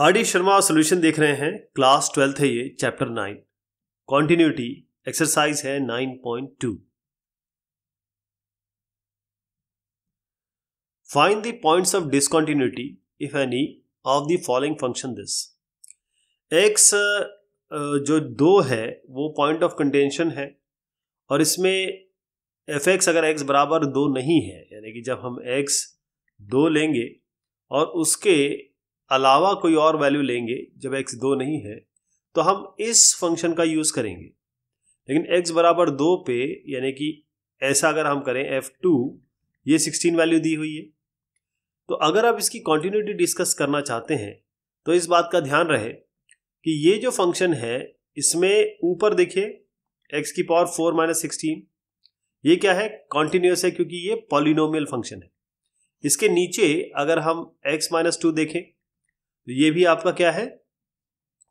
RD Sharma solution देख रहे हैं क्लास ट्वेल्थ है ये चैप्टर नाइन कॉन्टिन्यूटी एक्सरसाइज है nine point two find the points of discontinuity if any of the following function this x जो दो है वो पॉइंट ऑफ कंटेंशन है और इसमें एफ एक्स अगर एक्स बराबर दो नहीं है यानी कि जब हम एक्स दो लेंगे और उसके अलावा कोई और वैल्यू लेंगे जब एक्स दो नहीं है तो हम इस फंक्शन का यूज़ करेंगे लेकिन एक्स बराबर दो पे यानी कि ऐसा अगर हम करें एफ टू ये सिक्सटीन वैल्यू दी हुई है तो अगर आप इसकी कॉन्टीन्यूटी डिस्कस करना चाहते हैं तो इस बात का ध्यान रहे कि ये जो फंक्शन है इसमें ऊपर देखिए एक्स की पावर फोर माइनस सिक्सटीन ये क्या है कॉन्टीन्यूस है क्योंकि ये पॉलिनोमियल फंक्शन है इसके नीचे अगर हम एक्स माइनस टू देखें तो ये भी आपका क्या है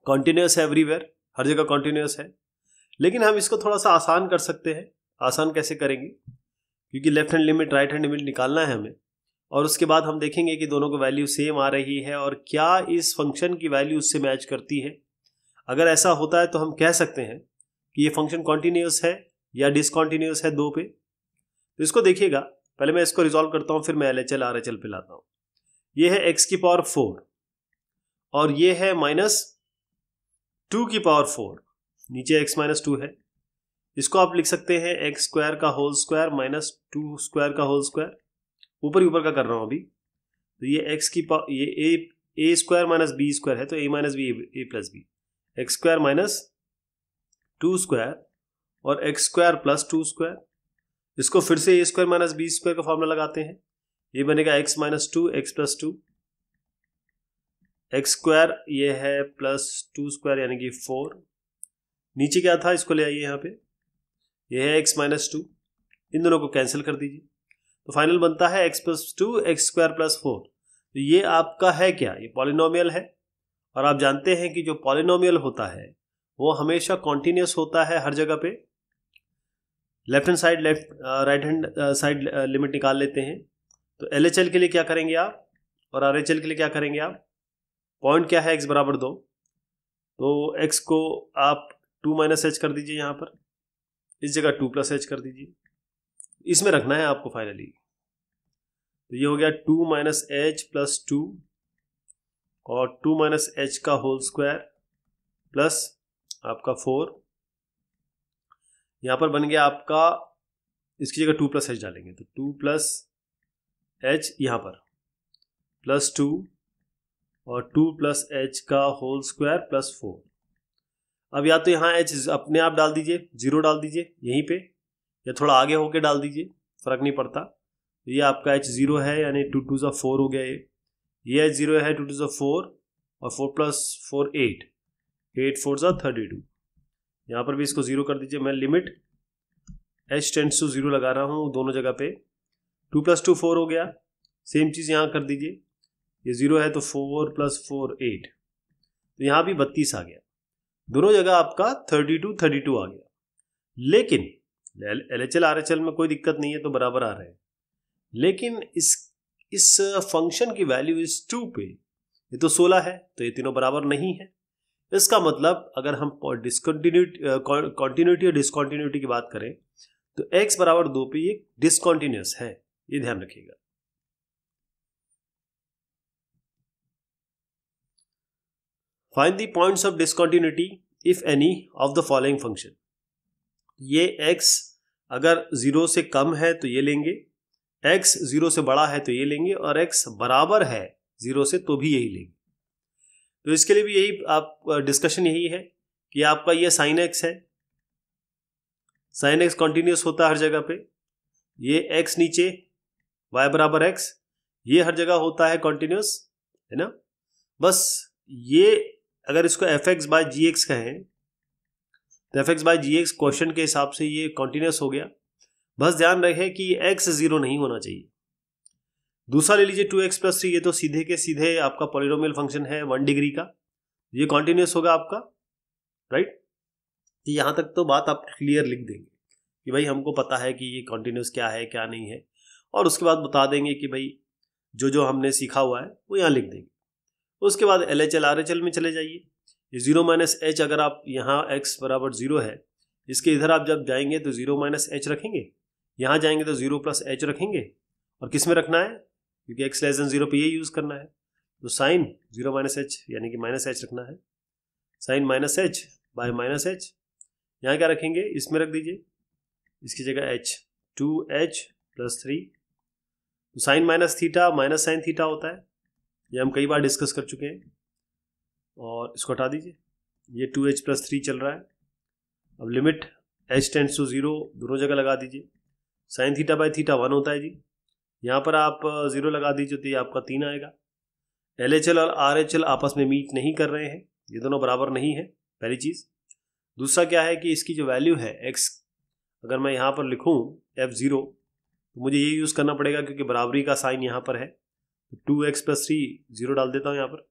कॉन्टिन्यूस है एवरीवेयर हर जगह कॉन्टिन्यूस है लेकिन हम इसको थोड़ा सा आसान कर सकते हैं आसान कैसे करेंगे क्योंकि left hand limit right hand limit निकालना है हमें और उसके बाद हम देखेंगे कि दोनों को वैल्यू सेम आ रही है और क्या इस फंक्शन की वैल्यू उससे मैच करती है अगर ऐसा होता है तो हम कह सकते हैं कि ये फंक्शन कॉन्टीन्यूस है या डिसकॉन्टीन्यूस है दो पे तो इसको देखिएगा पहले मैं इसको रिजॉल्व करता हूँ फिर मैं L H L R H L पे लाता हूँ ये है एक्स की पावर फोर और ये है माइनस टू की पावर फोर नीचे एक्स माइनस टू है इसको आप लिख सकते हैं एक्स स्क्वायर का whole square minus two square का होल स्क्वायर ऊपर ही ऊपर का कर रहा हूं अभी तो ये एक्स की पावर ये A A square minus B square है तो A minus B A plus B x square minus two square और x square plus two square इसको फिर से A square minus B square का फॉर्मूला लगाते हैं ये बनेगा x minus two x plus two x square ये है प्लस टू स्क्वायर यानी कि फोर नीचे क्या था इसको ले आइए यहाँ पे ये है एक्स माइनस टू इन दोनों को कैंसिल कर दीजिए तो फाइनल बनता है x plus two x square plus four तो ये आपका है क्या ये पॉलिनोमियल है और आप जानते हैं कि जो पॉलिनोमियल होता है वो हमेशा कॉन्टिन्यूस होता है हर जगह पे left hand side left right hand side limit निकाल लेते हैं तो एल के लिए क्या करेंगे आप और आर के लिए क्या करेंगे आप पॉइंट क्या है एक्स बराबर दो तो एक्स को आप टू माइनस एच कर दीजिए यहाँ पर इस जगह टू प्लस एच कर दीजिए इसमें रखना है आपको फाइनली तो ये हो गया two minus H plus two और टू माइनस एच का होल स्क्वायर प्लस आपका फोर यहाँ पर बन गया आपका इसकी जगह टू प्लस एच डालेंगे तो टू प्लस एच यहाँ पर प्लस टू और टू प्लस एच का होल स्क्वायर प्लस फोर अब या तो यहाँ एच अपने आप डाल दीजिए जीरो डाल दीजिए यहीं पे या थोड़ा आगे होके डाल दीजिए फर्क नहीं पड़ता ये आपका एच ज़ीरो है यानी टू टू ज़ा फोर हो गया ये ये एच ज़ीरो है टू टू ज़ा फोर और four plus four eight eight four ज़ा थर्टी टू यहाँ पर भी इसको ज़ीरो कर दीजिए मैं limit H tends to zero लगा रहा हूँ दोनों जगह पे टू प्लस टू फोर हो गया सेम चीज़ यहाँ कर दीजिए ये ज़ीरो है तो फोर प्लस फोर एट तो यहां भी बत्तीस आ गया दोनों जगह आपका थर्टी टू थर्टी टू आ गया लेकिन L H L R H L में कोई दिक्कत नहीं है तो बराबर आ रहे हैं लेकिन इस इस फंक्शन की वैल्यू इस टू पे ये तो सोलह है तो ये तीनों बराबर नहीं है इसका मतलब अगर हम डिसकंटिन्यूटी कॉन्टिन्यूटी और डिसकॉन्टिन्यूटी की बात करें तो एक्स बराबर दो पे ये डिसकॉन्टिन्यूस है ये ध्यान रखिएगा find the points of discontinuity if any of the following function ये एक्स अगर जीरो से कम है तो ये लेंगे एक्स जीरो से बड़ा है तो ये लेंगे और एक्स बराबर है जीरो से तो भी यही लेंगे तो इसके लिए भी यही आप डिस्कशन यही है कि आपका ये साइन एक्स है साइन एक्स कॉन्टिन्यूस होता है हर जगह पे ये एक्स नीचे वाई बराबर एक्स ये हर जगह होता है कॉन्टिन्यूस है ना बस ये अगर इसको F x by G x कहें तो F x by G x question के हिसाब से ये कॉन्टीन्यूस हो गया बस ध्यान रखें कि एक्स जीरो नहीं होना चाहिए दूसरा ले लीजिए टू एक्स प्लस थ्री ये तो सीधे के सीधे आपका पॉलिनोमियल फंक्शन है वन डिग्री का ये कॉन्टीन्यूस होगा आपका राइट right? तो यहाँ तक तो बात आप क्लियर लिख देंगे कि भाई हमको पता है कि ये कॉन्टीन्यूस क्या है क्या नहीं है और उसके बाद बता देंगे कि भाई जो जो हमने सीखा हुआ है वो यहाँ लिख देंगे उसके बाद L H L R H L में चले जाइए ये ज़ीरो माइनस एच अगर आप यहाँ एक्स बराबर ज़ीरो है इसके इधर आप जब जाएंगे तो ज़ीरो माइनस एच रखेंगे यहाँ जाएंगे तो ज़ीरो प्लस एच रखेंगे और किस में रखना है क्योंकि एक्स लेस देन ज़ीरो पर ये यूज़ करना है तो साइन ज़ीरो माइनस एच यानी कि माइनस एच रखना है sine minus H by minus H यहाँ क्या रखेंगे इसमें रख दीजिए इसकी जगह H two H plus three तो sine minus theta minus sine theta होता है ये हम कई बार डिस्कस कर चुके हैं और इसको हटा दीजिए ये टू एच प्लस थ्री चल रहा है अब limit H tends to zero दोनों जगह लगा दीजिए sine theta by theta one होता है जी यहाँ पर आप ज़ीरो लगा दीजिए तो ये आपका तीन आएगा एल एच एल और आर एच एल आपस में मीट नहीं कर रहे हैं ये दोनों बराबर नहीं है पहली चीज़ दूसरा क्या है कि इसकी जो वैल्यू है एक्स अगर मैं यहाँ पर लिखूँ एफ ज़ीरो तो मुझे ये यूज़ करना पड़ेगा क्योंकि बराबरी का साइन यहाँ पर है two x plus three zero डाल देता हूँ यहाँ पर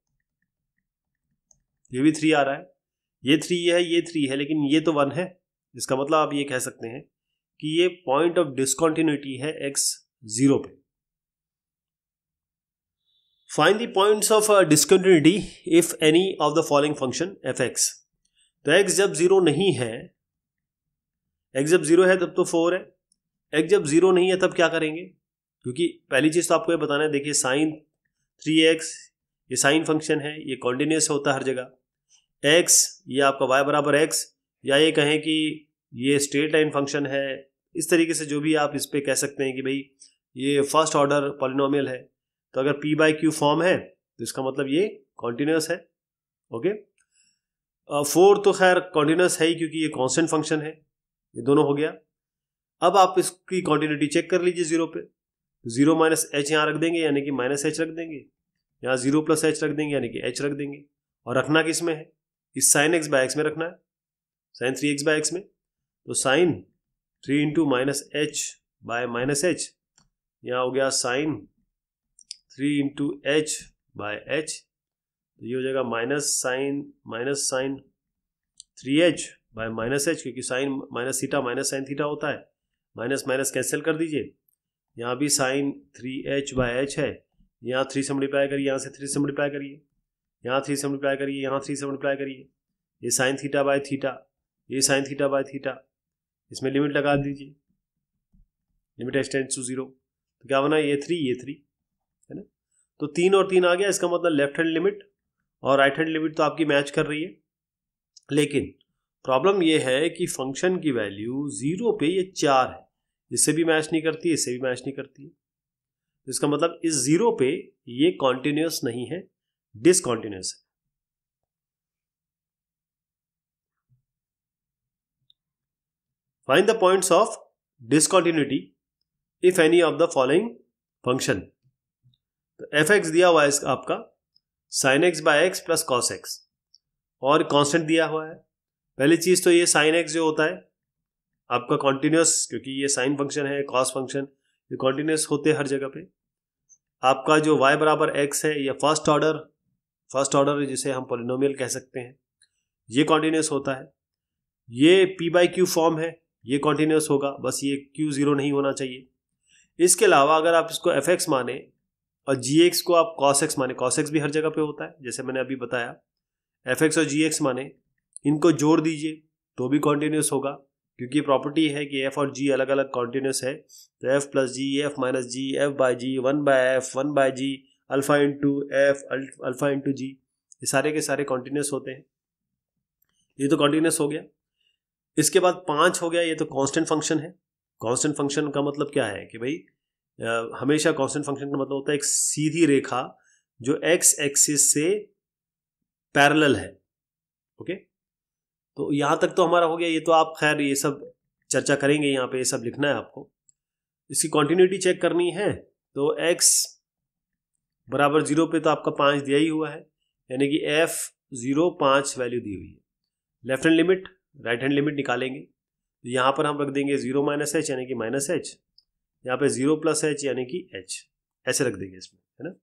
ये भी थ्री आ रहा है ये थ्री है ये थ्री है लेकिन ये तो वन है इसका मतलब आप ये कह सकते हैं कि ये पॉइंट ऑफ डिस्कॉन्टिन्यूटी है एक्स जीरो पे find the points of discontinuity if any of the following function F x तो एक्स जब जीरो नहीं है एक्स जब जीरो है तब तो फोर है एक्स जब जीरो नहीं है तब क्या करेंगे क्योंकि पहली चीज़ तो आपको ये बताना है देखिए साइन थ्री एक्स ये साइन फंक्शन है ये कॉन्टीन्यूस होता है हर जगह एक्स ये आपका वाई बराबर एक्स या ये कहें कि ये स्ट्रेट लाइन फंक्शन है इस तरीके से जो भी आप इस पर कह सकते हैं कि भाई ये फर्स्ट ऑर्डर पॉलिनोमियल है तो अगर पी बाई क्यू फॉर्म है तो इसका मतलब ये कॉन्टीन्यूस है ओके फोर तो खैर कॉन्टीन्यूस है ही क्योंकि ये कॉन्स्टेंट फंक्शन है ये दोनों हो गया अब आप इसकी कॉन्टीन्यूटी चेक कर लीजिए ज़ीरो पे जीरो माइनस एच यहाँ रख देंगे यानी कि माइनस एच रख देंगे यहाँ जीरो प्लस एच रख देंगे यानी कि एच रख देंगे और रखना किस में है इस साइन एक्स बाय एक्स में रखना है sine three x by x में तो sine three into minus H by minus H यहाँ हो गया sine three into H by H तो ये हो जाएगा minus sine minus sine three H by minus H क्योंकि sine minus theta minus sine theta होता है माइनस माइनस कैंसिल कर दीजिए यहाँ भी sine three H by H है यहाँ थ्री से मल्टीप्लाई करिए यहाँ से थ्री से मल्टीप्लाई करिए यहाँ थ्री से मल्टीप्लाई करिए यहाँ थ्री से मल्टीप्लाई करिए ये साइन थीटा बाय थीटा ये साइन थीटा बाय थीटा इसमें लिमिट लगा दीजिए लिमिट एक्सटेंड टू जीरो तो क्या बना ये थ्री ये थ्री है ना तो तीन और तीन आ गया इसका मतलब लेफ्ट हैंड लिमिट और राइट हैंड लिमिट तो आपकी मैच कर रही है लेकिन प्रॉब्लम ये है कि फंक्शन की वैल्यू ज़ीरो पे ये चार है इससे भी मैच नहीं करती इससे भी मैच नहीं करती है तो इसका मतलब इस जीरो पे ये कॉन्टिन्यूस नहीं है डिसकॉन्टिन्यूस है find the points of discontinuity if any of the following function तो एफ एक्स दिया हुआ है आपका sine x by x plus cos x और कॉन्स्टेंट दिया हुआ है पहली चीज तो ये साइन एक्स जो होता है आपका कॉन्टिन्यूस क्योंकि ये साइन फंक्शन है कॉस फंक्शन ये कॉन्टिन्यूस होते हैं हर जगह पे आपका जो वाई बराबर एक्स है ये फर्स्ट ऑर्डर फर्स्ट ऑर्डर जिसे हम पोलिनोमियल कह सकते हैं ये कॉन्टिन्यूस होता है ये पी बाई क्यू फॉर्म है ये कॉन्टिन्यूस होगा बस ये क्यू ज़ीरो नहीं होना चाहिए इसके अलावा अगर आप इसको एफ एक्स माने और जी एक्स को आप कॉस एक्स माने कॉस एक्स भी हर जगह पे होता है जैसे मैंने अभी बताया एफ एक्स और जी एक्स माने इनको जोड़ दीजिए तो भी कॉन्टिन्यूस होगा क्योंकि प्रॉपर्टी है कि एफ और जी अलग अलग कॉन्टीन्यूस है तो F plus G F minus G F by G one by F one by G alpha into F alpha into G ये सारे के सारे कॉन्टीन्यूस होते हैं ये तो कॉन्टीन्यूस हो गया इसके बाद पांच हो गया ये तो कॉन्स्टेंट फंक्शन है कॉन्स्टेंट फंक्शन का मतलब क्या है कि भाई हमेशा कॉन्स्टेंट फंक्शन का मतलब होता है एक सीधी रेखा जो एक्स एक्सिस से पैरल है ओके okay? तो यहाँ तक तो हमारा हो गया ये तो आप खैर ये सब चर्चा करेंगे यहाँ पे ये सब लिखना है आपको इसकी कॉन्टीन्यूटी चेक करनी है तो एक्स बराबर जीरो पे तो आपका पाँच दिया ही हुआ है यानी कि एफ जीरो पाँच वैल्यू दी हुई है left hand limit right hand limit निकालेंगे तो यहाँ पर हम रख देंगे जीरो माइनस एच यानी कि माइनस एच यहाँ पे जीरो प्लस एच यानी कि एच ऐसे रख देंगे इसमें है ना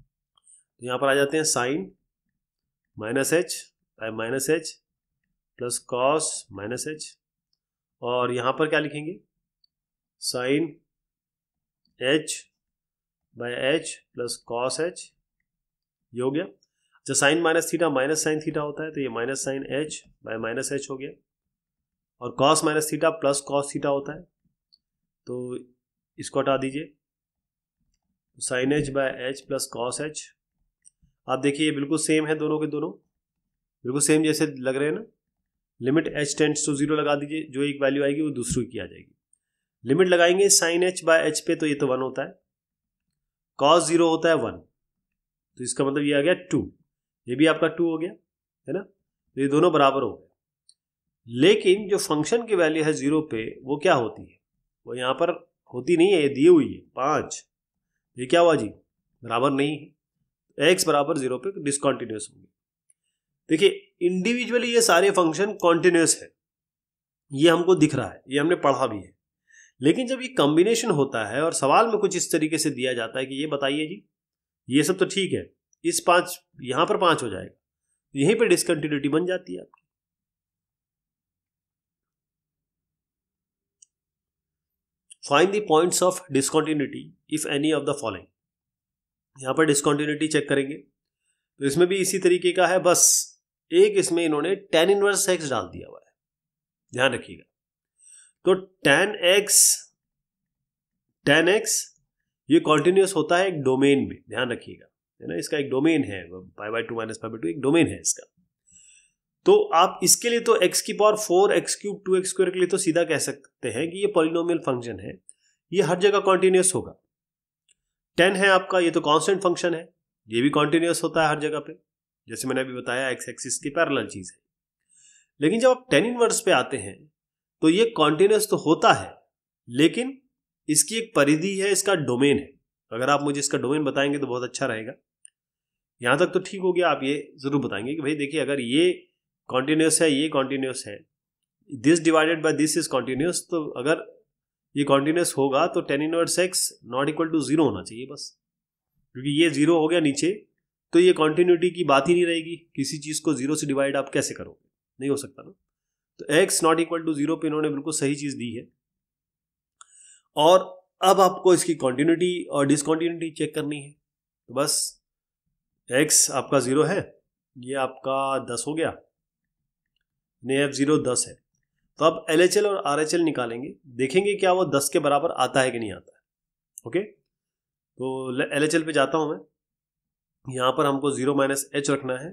तो यहाँ पर आ जाते हैं sine minus H by minus H plus cos minus H और यहां पर क्या लिखेंगे sine H by H plus cos H ये हो गया अच्छा sine minus theta minus sine theta होता है तो ये minus sine H by minus H हो गया और cos minus theta plus cos theta होता है तो इसको हटा दीजिए sine H by H plus cos H आप देखिए ये बिल्कुल सेम है दोनों के दोनों बिल्कुल सेम जैसे लग रहे हैं ना limit H tends to zero लगा दीजिए जो एक वैल्यू आएगी वो दूसरी की आ जाएगी लिमिट लगाएंगे साइन एच बाय एच पे तो ये तो वन होता है कॉस जीरो होता है वन तो इसका मतलब ये आ गया टू ये भी आपका टू हो गया है ना तो ये दोनों बराबर हो गए लेकिन जो फंक्शन की वैल्यू है जीरो पे वो क्या होती है वो यहाँ पर होती नहीं है ये दिए हुई है पाँच ये क्या हुआ जी बराबर नहीं है एक्स बराबर जीरो पे डिसकॉन्टिन्यूस तो होंगे देखिए इंडिविजुअली ये सारे फंक्शन कॉन्टिन्यूस है ये हमको दिख रहा है ये हमने पढ़ा भी है लेकिन जब ये कॉम्बिनेशन होता है और सवाल में कुछ इस तरीके से दिया जाता है कि ये बताइए जी ये सब तो ठीक है इस पांच यहां पर पांच हो जाएगा यहीं पर डिसकंटिन्यूटी बन जाती है आपकी find the points of discontinuity if any of the following यहां पर डिस्कॉन्टिन्यूटी चेक करेंगे तो इसमें भी इसी तरीके का है बस एक इसमें इन्होंने टेन इनवर्स एक्स डाल दिया हुआ है ध्यान रखिएगा तो टेन एक्स टेन एक्स ये कॉन्टिन्यूस होता है एक डोमेन में ध्यान रखिएगा है ना इसका एक डोमेन है pi by two minus pi by two एक डोमेन है इसका तो आप इसके लिए तो एक्स की power four x cube two x square के लिए तो सीधा कह सकते हैं कि ये पॉलिनोमियल फंक्शन है ये हर जगह कॉन्टिन्यूस होगा टेन है आपका ये तो कॉन्स्टेंट फंक्शन है ये भी कॉन्टिन्यूस होता है हर जगह पे जैसे मैंने अभी बताया एक्स एक्सिस की पैरल चीज है लेकिन जब आप टेन इनवर्स पे आते हैं तो ये कॉन्टिन्यूस तो होता है लेकिन इसकी एक परिधि है इसका डोमेन है अगर आप मुझे इसका डोमेन बताएंगे तो बहुत अच्छा रहेगा यहां तक तो ठीक हो गया आप ये ज़रूर बताएंगे कि भाई देखिए अगर ये कॉन्टीन्यूस है ये कॉन्टीन्यूस है this divided by this is continuous तो अगर ये कॉन्टीन्यूस होगा तो tan inverse x not equal to zero होना चाहिए बस क्योंकि ये जीरो हो गया नीचे तो ये कॉन्टिन्यूटी की बात ही नहीं रहेगी किसी चीज़ को जीरो से डिवाइड आप कैसे करोगे नहीं हो सकता ना तो x not equal to zero पे इन्होंने बिल्कुल सही चीज़ दी है और अब आपको इसकी कॉन्टिन्यूटी और डिसकॉन्टिन्यूटी चेक करनी है तो बस एक्स आपका ज़ीरो है ये आपका दस हो गया ने एफ ज़ीरो दस है तो आप एल एच एल और आर एच एल निकालेंगे देखेंगे क्या वो दस के बराबर आता है कि नहीं आता है ओके तो एल एच एल पे जाता हूँ मैं यहां पर हमको ज़ीरो माइनस एच रखना है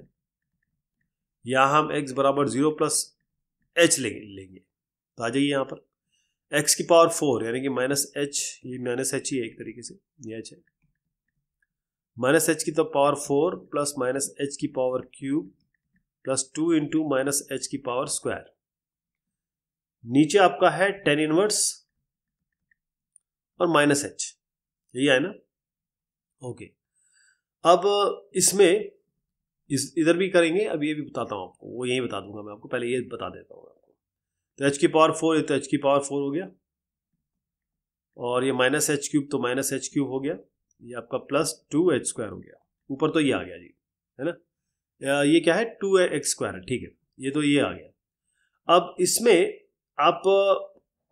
या हम एक्स बराबर ज़ीरो प्लस एच लेंगे लेंगे तो आ जाइए यहां पर एक्स की पावर फोर यानी कि माइनस एच ये माइनस एच ही है एक तरीके से ये एच है माइनस एच की तो power four plus minus H की power cube plus two into minus H की पावर स्क्वायर नीचे आपका है टेन इनवर्स और माइनस एच यही है ना ओके अब इसमें इस इधर भी करेंगे अब ये भी बताता हूँ आपको वो यही बता दूंगा मैं आपको पहले ये बता देता हूँ आपको तो एच की पावर फोर तो एच की पावर फोर हो गया और ये माइनस एच क्यूब तो माइनस एच क्यूब हो गया ये आपका प्लस टू एच स्क्वायर हो गया ऊपर तो ये आ गया जी है ना ये क्या है टू एक्स स्क्वायर है ठीक है ये तो ये आ गया अब इसमें आप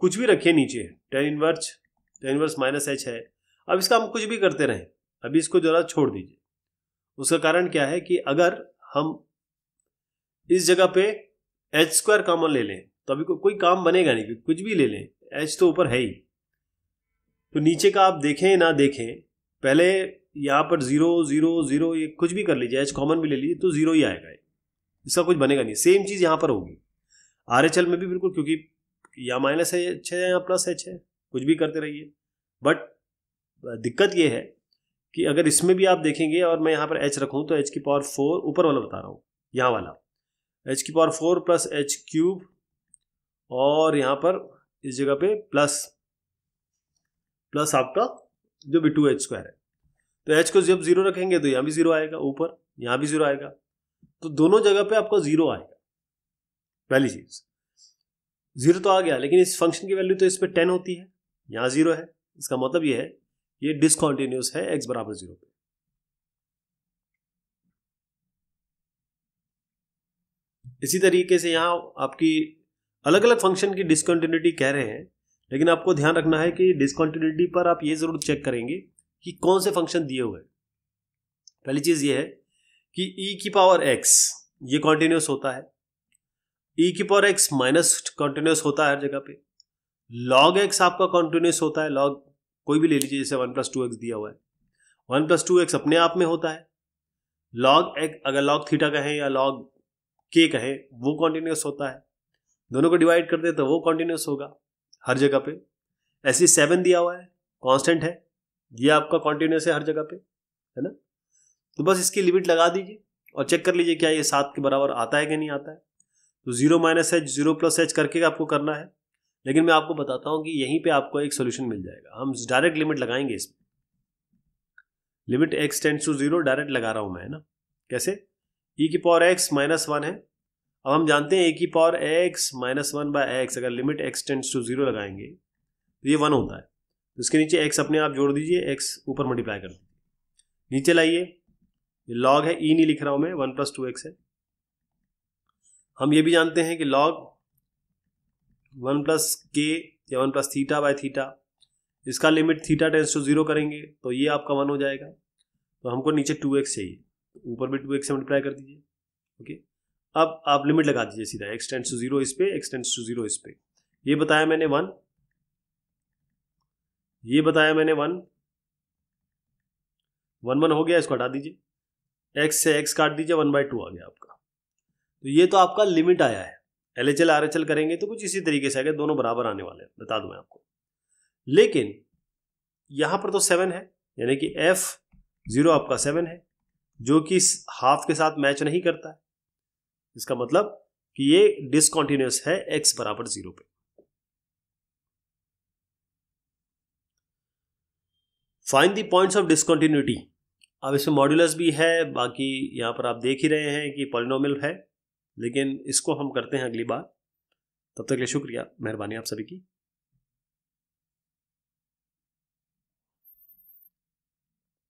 कुछ भी रखिए नीचे tan inverse tan inverse minus H है अब इसका हम कुछ भी करते रहें अभी इसको ज़रा छोड़ दीजिए उसका कारण क्या है कि अगर हम इस जगह पे एच स्क्वायर कॉमन ले लें तो अभी को, कोई काम बनेगा नहीं कुछ भी ले लें एच तो ऊपर है ही तो नीचे का आप देखें ना देखें पहले यहाँ पर ज़ीरो ज़ीरो ज़ीरो ये कुछ भी कर लीजिए एच कॉमन भी ले लीजिए तो ज़ीरो ही आएगा इसका कुछ बनेगा नहीं सेम चीज़ यहाँ पर होगी आर एच एल में भी बिल्कुल क्योंकि या माइनस एच है या प्लस एच है कुछ भी करते रहिए बट दिक्कत ये है कि अगर इसमें भी आप देखेंगे और मैं यहाँ पर एच रखूँ तो एच की पावर फोर ऊपर वाला बता रहा हूँ यहाँ वाला एच की power four plus H cube और यहाँ पर इस जगह पे प्लस प्लस आपका जो भी टू एच स्क्वायर है तो एच को जब जीरो रखेंगे तो यहाँ भी जीरो आएगा ऊपर यहाँ भी जीरो आएगा तो दोनों जगह पे आपको जीरो आएगा पहली चीज जीरो तो आ गया लेकिन इस फंक्शन की वैल्यू तो इस पर टेन होती है यहाँ जीरो है इसका मतलब यह है ये डिसकॉन्टिन्यूस है एक्स बराबर जीरो पे इसी तरीके से यहां आपकी अलग अलग फंक्शन की डिसकॉन्टिन्यूटी कह रहे हैं लेकिन आपको ध्यान रखना है कि डिसकॉन्टिन्यूटी पर आप ये ज़रूर चेक करेंगे कि कौन से फंक्शन दिए हुए पहली चीज़ ये है कि e की पावर x ये कॉन्टिन्यूस होता है e की पावर x माइनस कॉन्टिन्यूस होता है हर जगह पे log x आपका कॉन्टिन्यूस होता है log कोई भी ले लीजिए जैसे वन प्लस टू एक्स दिया हुआ है वन प्लस टू एक्स अपने आप में होता है लॉग एक अगर लॉग थीटा कहें या लॉग के कहें वो कॉन्टिन्यूस होता है दोनों को डिवाइड कर दे तो वो कॉन्टिन्यूस होगा हर जगह पे ऐसे सेवन दिया हुआ है कॉन्स्टेंट है ये आपका कॉन्टिन्यूस है हर जगह पे है ना तो बस इसकी लिमिट लगा दीजिए और चेक कर लीजिए क्या ये सात के बराबर आता है कि नहीं आता है तो zero minus H zero plus H करके आपको करना है लेकिन मैं आपको बताता हूं कि यहीं पे आपको एक सोल्यूशन मिल जाएगा हम डायरेक्ट लिमिट लगाएंगे इसमें limit x tends to zero direct लगा रहा हूं मैं ना कैसे ई e की पावर एक्स माइनस वन है अब हम जानते हैं ए e की power x minus one by x अगर limit x tends to zero लगाएंगे तो ये वन होता है तो इसके नीचे एक्स अपने आप जोड़ दीजिए एक्स ऊपर मल्टीप्लाई कर दीजिए नीचे लाइए ये लॉग है ई e नहीं लिख रहा हूं मैं वन प्लस टू एक्स है हम ये भी जानते हैं कि लॉग वन प्लस के या one plus theta by theta इसका limit theta tends to zero करेंगे तो ये आपका वन हो जाएगा तो हमको नीचे टू एक्स चाहिए तो ऊपर भी टू एक्स से मल्टीप्लाई कर दीजिए ओके अब आप लिमिट लगा दीजिए सीधा एक्स टेंस टू जीरो इस पे एक्स टेंस टू जीरो इस पे ये बताया मैंने वन ये बताया मैंने वन वन वन हो गया इसको हटा दीजिए एक्स से एक्स काट दीजिए वन बाई टू आ गया आपका तो ये तो आपका लिमिट आया है L H L R H L करेंगे तो कुछ इसी तरीके से आगे दोनों बराबर आने वाले हैं बता दूं मैं आपको लेकिन यहां पर तो सेवन है यानी कि एफ जीरो आपका सेवन है जो कि हाफ के साथ मैच नहीं करता है इसका मतलब कि ये डिसकॉन्टिन्यूस है एक्स बराबर जीरो पे find the points of discontinuity अब इसमें मॉड्यूलस भी है बाकी यहां पर आप देख ही रहे हैं कि पॉलिनोमिल है लेकिन इसको हम करते हैं अगली बार तब तक के लिए शुक्रिया मेहरबानी आप सभी की